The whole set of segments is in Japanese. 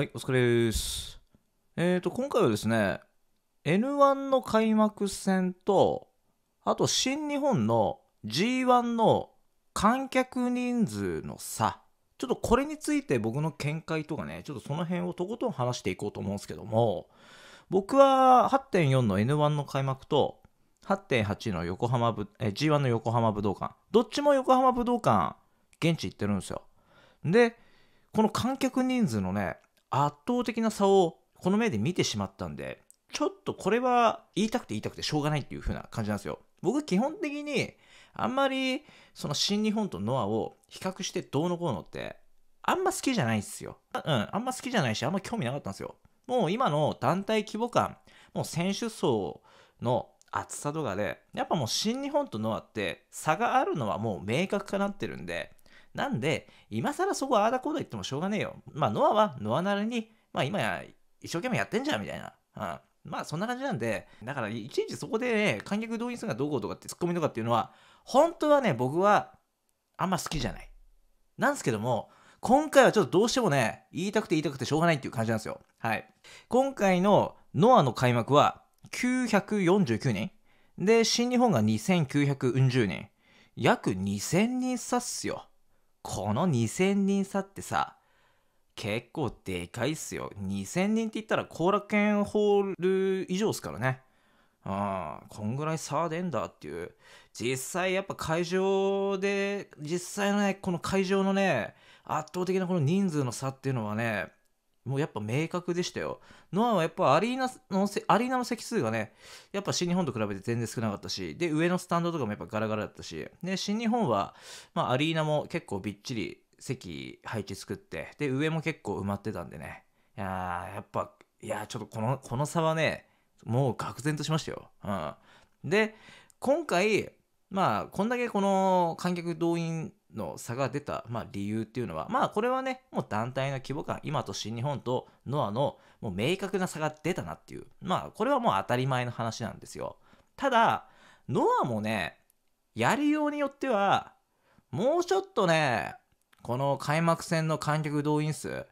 はい、お疲れです。えっ、ー、と、今回はですね、N1 の開幕戦と、あと新日本の G1 の観客人数の差、ちょっとこれについて僕の見解とかね、ちょっとその辺をとことん話していこうと思うんですけども、僕は8.4の N1 の開幕と、8.8の横浜ぶえ G1 の横浜武道館、どっちも横浜武道館、現地行ってるんですよ。で、この観客人数のね、圧倒的な差をこの目で見てしまったんで、ちょっとこれは言いたくて言いたくてしょうがないっていう風な感じなんですよ。僕基本的にあんまりその新日本とノアを比較してどうのこうのってあんま好きじゃないんですよ。うん、あんま好きじゃないしあんま興味なかったんですよ。もう今の団体規模感、もう選手層の厚さとかで、やっぱもう新日本とノアって差があるのはもう明確化なってるんで、なんで、今更そこああだこうだ言ってもしょうがねえよ。まあ、ノアはノアなりに、まあ今や一生懸命やってんじゃんみたいな。うんまあそんな感じなんで、だからいちいちそこでね、観客動員数がどうこうとかってツッコミとかっていうのは、本当はね、僕はあんま好きじゃない。なんですけども、今回はちょっとどうしてもね、言いたくて言いたくてしょうがないっていう感じなんですよ。はい。今回のノアの開幕は949人。で、新日本が2940人。約2000人差っすよ。この2000人差ってさ、結構でかいっすよ。2000人って言ったら後楽園ホール以上っすからね。うん、こんぐらい差出んだっていう。実際やっぱ会場で、実際のね、この会場のね、圧倒的なこの人数の差っていうのはね、もうやっぱ明確でしたよ。ノアはやっぱアリーナの、アリーナの席数がね、やっぱ新日本と比べて全然少なかったし、で、上のスタンドとかもやっぱガラガラだったし、で、新日本は、まあアリーナも結構びっちり席配置作って、で、上も結構埋まってたんでね。いややっぱ、いやちょっとこの、この差はね、もう愕然としましたよ。うん。で、今回、まあ、こんだけこの観客動員の差が出た、まあ、理由っていうのは、まあこれはね、もう団体の規模感、今と新日本とノアのもう明確な差が出たなっていう、まあこれはもう当たり前の話なんですよ。ただ、ノアもね、やりようによっては、もうちょっとね、この開幕戦の観客動員数、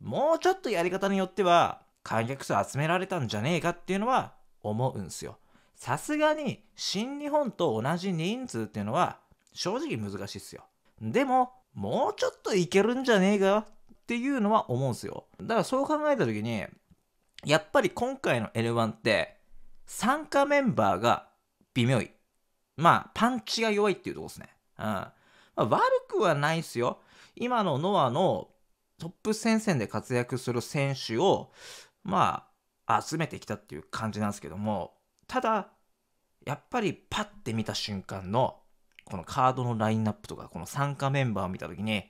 もうちょっとやり方によっては、観客数集められたんじゃねえかっていうのは思うんすよ。さすがに新日本と同じ人数っていうのは正直難しいっすよ。でも、もうちょっといけるんじゃねえかっていうのは思うんすよ。だからそう考えた時に、やっぱり今回の l 1って、参加メンバーが微妙い。まあ、パンチが弱いっていうとこですね。うん。まあ、悪くはないっすよ。今のノアのトップ戦線で活躍する選手を、まあ、集めてきたっていう感じなんですけども、ただ、やっぱりパッて見た瞬間のこのカードのラインナップとか、この参加メンバーを見たときに、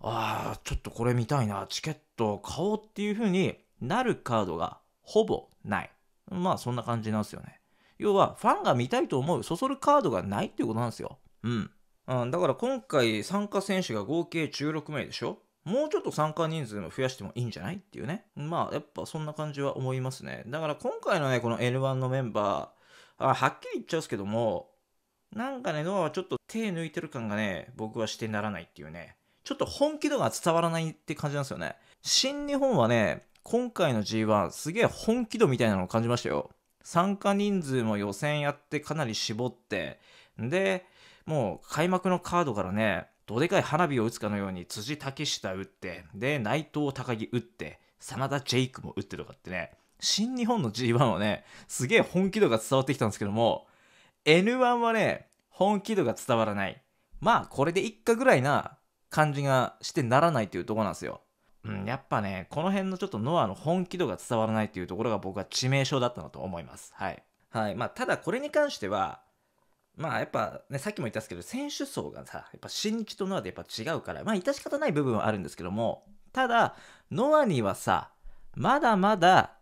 ああ、ちょっとこれ見たいな、チケット買おうっていう風になるカードがほぼない。まあそんな感じなんですよね。要はファンが見たいと思うそそるカードがないっていうことなんですよ。うん。うん、だから今回参加選手が合計16名でしょもうちょっと参加人数も増やしてもいいんじゃないっていうね。まあやっぱそんな感じは思いますね。だから今回のね、この N1 のメンバー、あはっきり言っちゃうんですけども、なんかね、ノアはちょっと手抜いてる感がね、僕はしてならないっていうね。ちょっと本気度が伝わらないって感じなんですよね。新日本はね、今回の G1 すげえ本気度みたいなのを感じましたよ。参加人数も予選やってかなり絞って、で、もう開幕のカードからね、どでかい花火を打つかのように辻竹下打って、で、内藤高木打って、真田ジェイクも打ってとかってね、新日本の G1 はね、すげえ本気度が伝わってきたんですけども、N1 はね、本気度が伝わらない。まあ、これでっかぐらいな感じがしてならないというとこなんですよ。うん、やっぱね、この辺のちょっとノアの本気度が伝わらないというところが僕は致命傷だったなと思います。はい。はい。まあ、ただこれに関しては、まあやっぱね、さっきも言ったんですけど、選手層がさ、やっぱ新日とノアでやっぱ違うから、まあ致し方ない部分はあるんですけども、ただ、ノアにはさ、まだまだ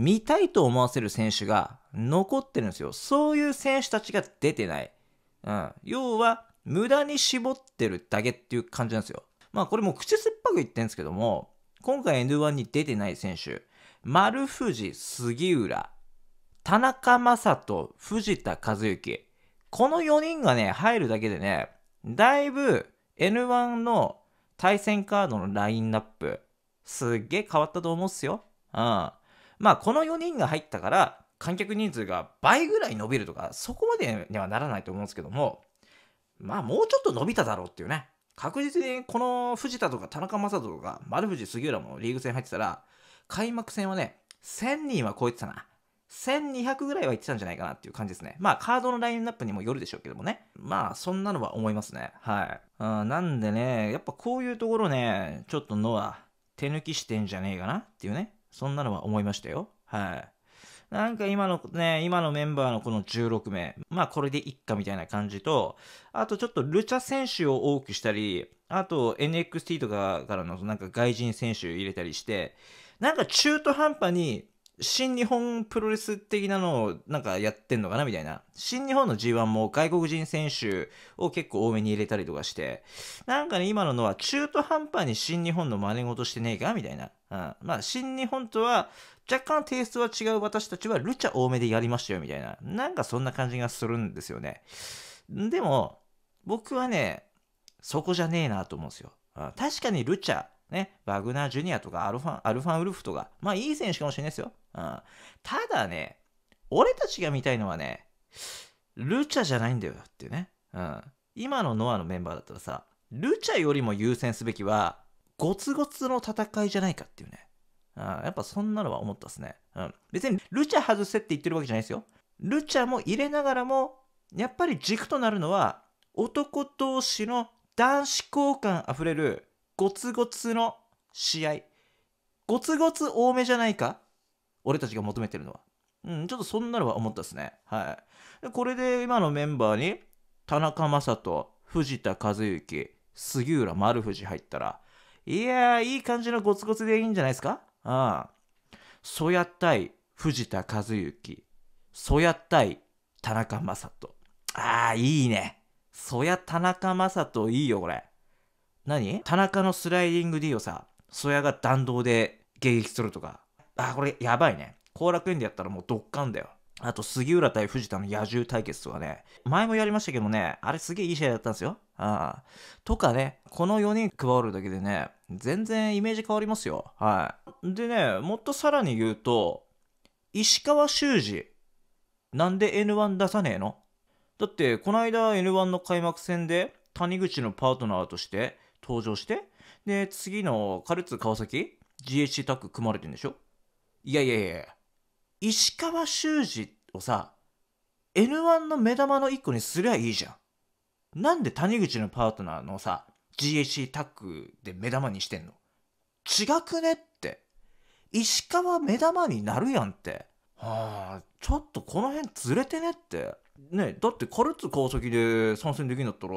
見たいと思わせる選手が残ってるんですよ。そういう選手たちが出てない。うん。要は、無駄に絞ってるだけっていう感じなんですよ。まあこれもう口酸っぱく言ってるんですけども、今回 N1 に出てない選手、丸藤、杉浦、田中正人、藤田和幸。この4人がね、入るだけでね、だいぶ N1 の対戦カードのラインナップ、すっげえ変わったと思うっすよ。うん。まあ、この4人が入ったから、観客人数が倍ぐらい伸びるとか、そこまでにはならないと思うんですけども、まあ、もうちょっと伸びただろうっていうね。確実にこの藤田とか田中将人とか丸藤杉浦もリーグ戦入ってたら、開幕戦はね、1000人は超えてたな。1200ぐらいはいってたんじゃないかなっていう感じですね。まあカードのラインナップにもよるでしょうけどもね。まあそんなのは思いますね。はい。んなんでね、やっぱこういうところね、ちょっとノア手抜きしてんじゃねえかなっていうね。そんなのは思いましたよ。はい。なんか今のね、今のメンバーのこの16名、まあこれでいっかみたいな感じと、あとちょっとルチャ選手を多くしたり、あと NXT とかからのなんか外人選手入れたりして、なんか中途半端に新日本プロレス的なのをなんかやってんのかなみたいな。新日本の G1 も外国人選手を結構多めに入れたりとかして、なんかね、今ののは中途半端に新日本の真似事してねえかみたいな。うん。まあ、新日本とは若干テイストは違う私たちはルチャ多めでやりましたよみたいな。なんかそんな感じがするんですよね。でも、僕はね、そこじゃねえなと思うんですよ。確かにルチャね、バグナージュニアとかアルファアルファンウルフとか、まあいい選手かもしれないですよ。うん、ただね、俺たちが見たいのはね、ルチャじゃないんだよっていうね。うん、今のノアのメンバーだったらさ、ルチャよりも優先すべきは、ゴツゴツの戦いじゃないかっていうね。うん、やっぱそんなのは思ったっすね。うん、別にルチャ外せって言ってるわけじゃないですよ。ルチャも入れながらも、やっぱり軸となるのは、男同士の男子交換あふれるゴツゴツの試合ゴツゴツ多めじゃないか俺たちが求めてるのはうんちょっとそんなのは思ったですねはいでこれで今のメンバーに田中将人藤田和幸杉浦丸藤入ったらいやーいい感じのゴツゴツでいいんじゃないですかああそうやったい藤田和幸そうやったい田中将人ああいいねそや田中将人いいよこれ何田中のスライディング D をさ、曽谷が弾道で迎撃するとか。あ、これやばいね。後楽園でやったらもうドッカンだよ。あと、杉浦対藤田の野獣対決とかね、前もやりましたけどね、あれすげえいい試合だったんですよ。ああとかね、この4人加わるだけでね、全然イメージ変わりますよ。はい。でね、もっとさらに言うと、石川修司、なんで N1 出さねえのだって、この間 N1 の開幕戦で、谷口のパートナーとして、登場して、で、次のカルツ川崎、GHC タッグ組まれてんでしょいやいやいや石川修司をさ、N1 の目玉の一個にすりゃいいじゃん。なんで谷口のパートナーのさ、GHC タッグで目玉にしてんの違くねって。石川目玉になるやんって。はあ、ちょっとこの辺ずれてねって。ねだってカルツ川崎で参戦できんだったら、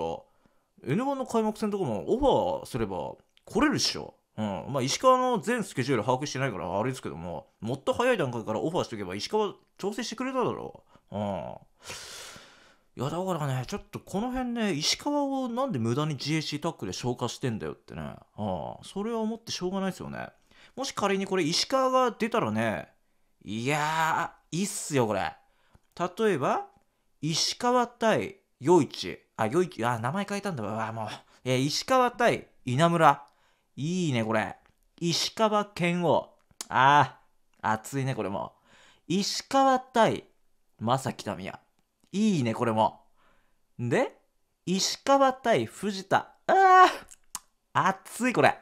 N1 の開幕戦とかもオファーすれば来れるっしょ。うん。まあ、石川の全スケジュール把握してないからあれですけども、もっと早い段階からオファーしとけば石川調整してくれただろう。うん。いや、だからね、ちょっとこの辺ね、石川をなんで無駄に GAC タックで消化してんだよってね。ああ、それは思ってしょうがないですよね。もし仮にこれ石川が出たらね、いやー、いいっすよ、これ。例えば、石川対余市。あ、よいき、あ、名前変えたんだ。わ、もう。えー、石川対稲村。いいね、これ。石川県王。ああ、熱いね、これも。石川対正木民也。いいね、これも。で、石川対藤田。ああ、熱い、これ。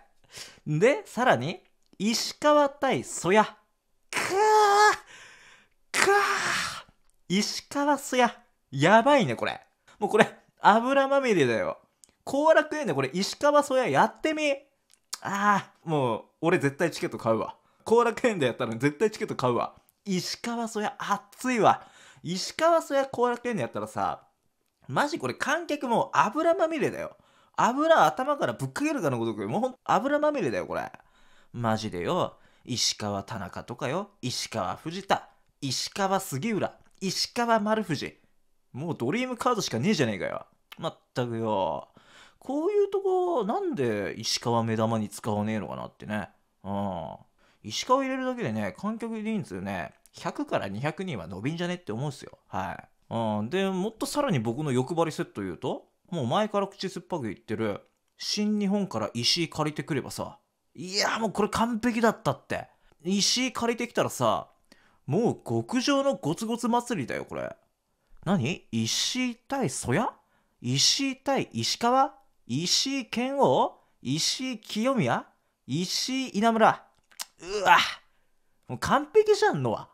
で、さらに、石川対曽谷。くーくー石川曽谷。やばいね、これ。もうこれ、油まみれだよ。後楽園でこれ石川そややってみああ、もう俺絶対チケット買うわ。後楽園でやったら絶対チケット買うわ。石川そや熱いわ。石川そや後楽園でやったらさ、マジこれ観客も油まみれだよ。油頭からぶっかけるかのごとく、もうほん油まみれだよこれ。マジでよ。石川田中とかよ。石川藤田。石川杉浦。石川丸藤。もうドリームカードしかねえじゃねえかよ。まったくよ。こういうとこ、なんで石川目玉に使わねえのかなってね。うん。石川入れるだけでね、観客人数ね、100から200人は伸びんじゃねって思うんすよ。はい。うん。で、もっとさらに僕の欲張りセット言うと、もう前から口酸っぱく言ってる、新日本から石井借りてくればさ、いやもうこれ完璧だったって。石井借りてきたらさ、もう極上のゴツゴツ祭りだよ、これ。何石井対曽谷石井対石川石井拳王石井清宮石井稲村うわもう完璧じゃんのは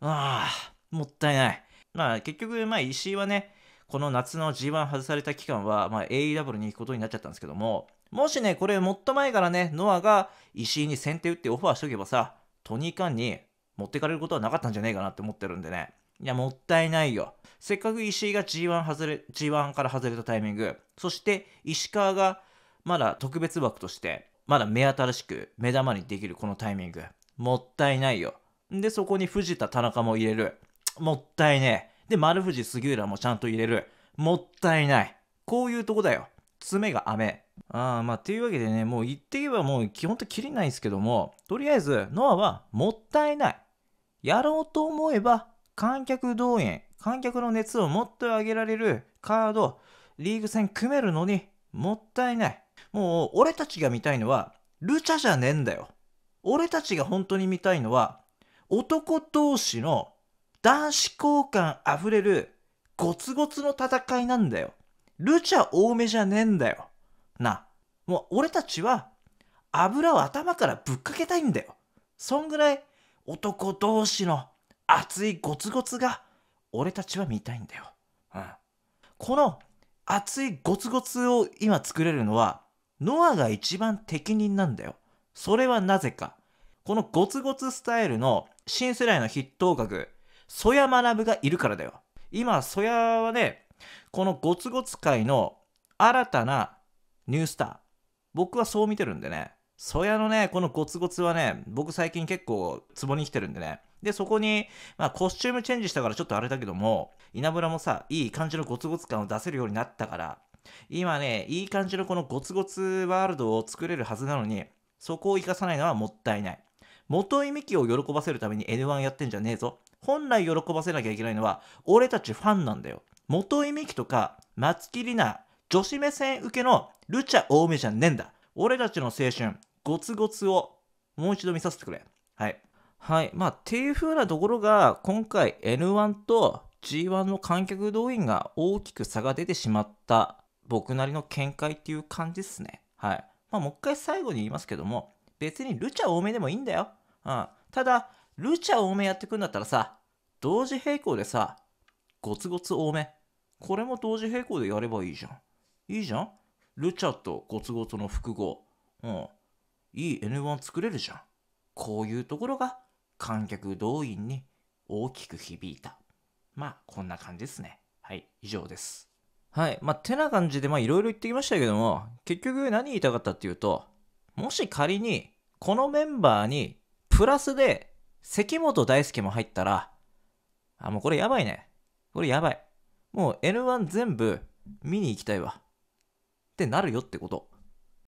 ああもったいないまあ結局まあ石井はねこの夏の G1 外された期間は、まあ、AEW に行くことになっちゃったんですけどももしねこれもっと前からねノアが石井に先手打ってオファーしとけばさトニーカンに持ってかれることはなかったんじゃねえかなって思ってるんでねいや、もったいないよ。せっかく石井が G1, 外れ G1 から外れたタイミング、そして石川がまだ特別枠として、まだ目新しく目玉にできるこのタイミング、もったいないよ。で、そこに藤田、田中も入れる。もったいねえ。で、丸藤、杉浦もちゃんと入れる。もったいない。こういうとこだよ。爪が飴。あー、まあ、っていうわけでね、もう言ってけばもう基本的切りないんですけども、とりあえず、ノアはもったいない。やろうと思えば観客動員、観客の熱をもっと上げられるカード、リーグ戦組めるのにもったいない。もう俺たちが見たいのは、ルチャじゃねえんだよ。俺たちが本当に見たいのは、男同士の男子交換あふれるゴツゴツの戦いなんだよ。ルチャ多めじゃねえんだよ。な。もう俺たちは油を頭からぶっかけたいんだよ。そんぐらい男同士の熱いゴツゴツが俺たちは見たいんだよ、うん、この熱いゴツゴツを今作れるのはノアが一番適任なんだよそれはなぜかこのゴツゴツスタイルの新世代の筆頭格曽谷学がいるからだよ今曽谷はねこのゴツゴツ界の新たなニュースター僕はそう見てるんでねソヤのねこのゴツゴツはね僕最近結構ツボに来てるんでねで、そこに、まあ、コスチュームチェンジしたからちょっとあれだけども、稲村もさ、いい感じのゴツゴツ感を出せるようになったから、今ね、いい感じのこのゴツゴツワールドを作れるはずなのに、そこを活かさないのはもったいない。元井美樹を喜ばせるために N1 やってんじゃねえぞ。本来喜ばせなきゃいけないのは、俺たちファンなんだよ。元井美樹とか、松木里奈、女子目線受けのルチャ多めじゃねえんだ。俺たちの青春、ゴツゴツをもう一度見させてくれ。はい。はい。まあ、っていう風なところが、今回 N1 と G1 の観客動員が大きく差が出てしまった僕なりの見解っていう感じですね。はい。まあ、もう一回最後に言いますけども、別にルチャ多めでもいいんだよ。うん。ただ、ルチャ多めやってくんだったらさ、同時並行でさ、ゴツゴツ多め。これも同時並行でやればいいじゃん。いいじゃんルチャとゴツゴツの複合。うん。いい N1 作れるじゃん。こういうところが観客動員に大きく響いた。まあ、こんな感じですね。はい、以上です。はい、まあ、てな感じで、まあ、いろいろ言ってきましたけども、結局何言いたかったっていうと、もし仮に、このメンバーに、プラスで、関本大輔も入ったら、あ、もうこれやばいね。これやばい。もう N1 全部見に行きたいわ。ってなるよってこと。